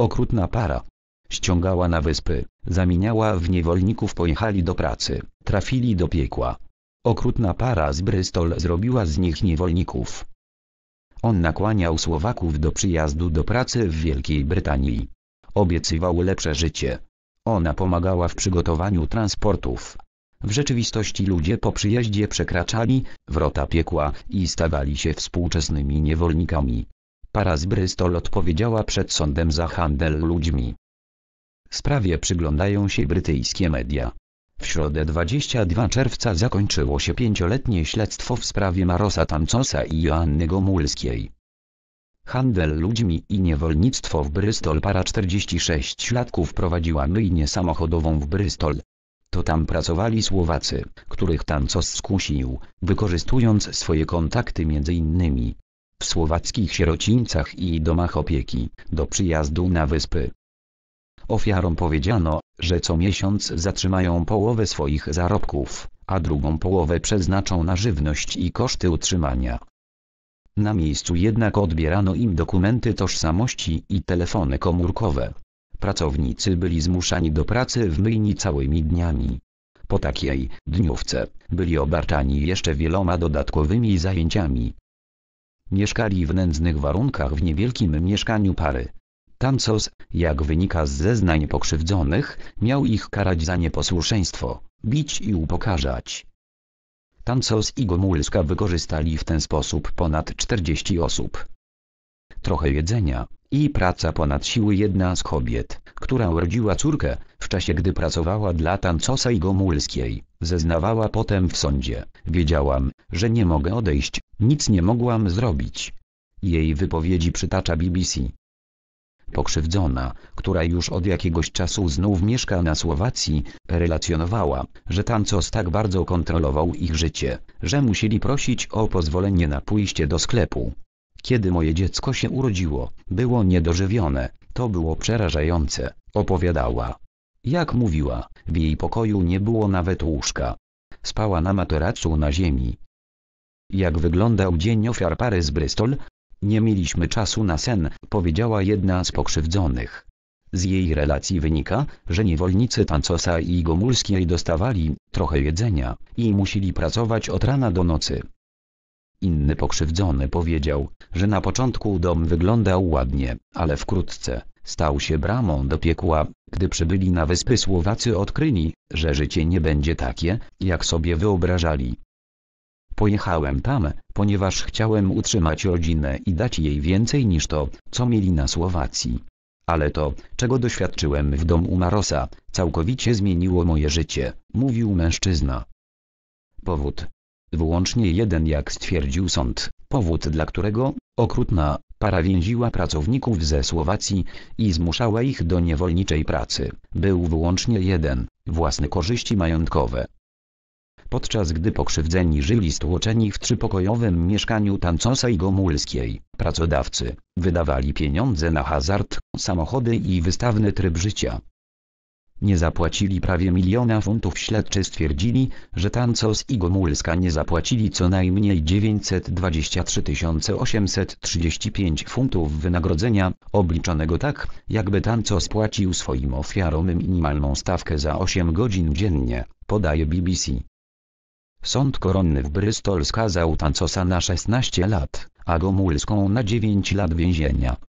Okrutna para. Ściągała na wyspy, zamieniała w niewolników pojechali do pracy, trafili do piekła. Okrutna para z Bristol zrobiła z nich niewolników. On nakłaniał Słowaków do przyjazdu do pracy w Wielkiej Brytanii. Obiecywał lepsze życie. Ona pomagała w przygotowaniu transportów. W rzeczywistości ludzie po przyjeździe przekraczali wrota piekła i stawali się współczesnymi niewolnikami para z Bristol odpowiedziała przed sądem za handel ludźmi. Sprawie przyglądają się brytyjskie media. W środę 22 czerwca zakończyło się pięcioletnie śledztwo w sprawie Marosa Tamcosa i Joanny Gomulskiej. Handel ludźmi i niewolnictwo w Bristol para 46 latków prowadziła myjnię samochodową w Bristol. To tam pracowali Słowacy, których Tamcos skusił, wykorzystując swoje kontakty między innymi w słowackich sierocińcach i domach opieki, do przyjazdu na wyspy. Ofiarom powiedziano, że co miesiąc zatrzymają połowę swoich zarobków, a drugą połowę przeznaczą na żywność i koszty utrzymania. Na miejscu jednak odbierano im dokumenty tożsamości i telefony komórkowe. Pracownicy byli zmuszani do pracy w myjni całymi dniami. Po takiej dniówce byli obarczani jeszcze wieloma dodatkowymi zajęciami, Mieszkali w nędznych warunkach w niewielkim mieszkaniu pary. Tancos, jak wynika z zeznań pokrzywdzonych, miał ich karać za nieposłuszeństwo, bić i upokarzać. Tancos i Gomulska wykorzystali w ten sposób ponad 40 osób. Trochę jedzenia i praca ponad siły jedna z kobiet, która urodziła córkę, w czasie gdy pracowała dla Tancosa i Gomulskiej. Zeznawała potem w sądzie, wiedziałam, że nie mogę odejść, nic nie mogłam zrobić. Jej wypowiedzi przytacza BBC. Pokrzywdzona, która już od jakiegoś czasu znów mieszka na Słowacji, relacjonowała, że Tancos tak bardzo kontrolował ich życie, że musieli prosić o pozwolenie na pójście do sklepu. Kiedy moje dziecko się urodziło, było niedożywione, to było przerażające, opowiadała. Jak mówiła, w jej pokoju nie było nawet łóżka. Spała na materacu na ziemi. Jak wyglądał dzień ofiar pary z Bristol? Nie mieliśmy czasu na sen, powiedziała jedna z pokrzywdzonych. Z jej relacji wynika, że niewolnicy Tancosa i Gomulskiej dostawali trochę jedzenia i musieli pracować od rana do nocy. Inny pokrzywdzony powiedział, że na początku dom wyglądał ładnie, ale wkrótce stał się bramą do piekła. Gdy przybyli na wyspy Słowacy odkryli, że życie nie będzie takie, jak sobie wyobrażali. Pojechałem tam, ponieważ chciałem utrzymać rodzinę i dać jej więcej niż to, co mieli na Słowacji. Ale to, czego doświadczyłem w domu Marosa, całkowicie zmieniło moje życie, mówił mężczyzna. Powód. Wyłącznie jeden jak stwierdził sąd, powód dla którego, okrutna, Para więziła pracowników ze Słowacji i zmuszała ich do niewolniczej pracy. Był wyłącznie jeden, własne korzyści majątkowe. Podczas gdy pokrzywdzeni żyli stłoczeni w trzypokojowym mieszkaniu Tancosa i Gomulskiej, pracodawcy wydawali pieniądze na hazard, samochody i wystawny tryb życia. Nie zapłacili prawie miliona funtów śledczy stwierdzili, że Tancos i Gomulska nie zapłacili co najmniej 923 835 funtów wynagrodzenia, obliczonego tak, jakby Tancos płacił swoim ofiarom minimalną stawkę za 8 godzin dziennie, podaje BBC. Sąd koronny w Bristol skazał Tancosa na 16 lat, a Gomulską na 9 lat więzienia.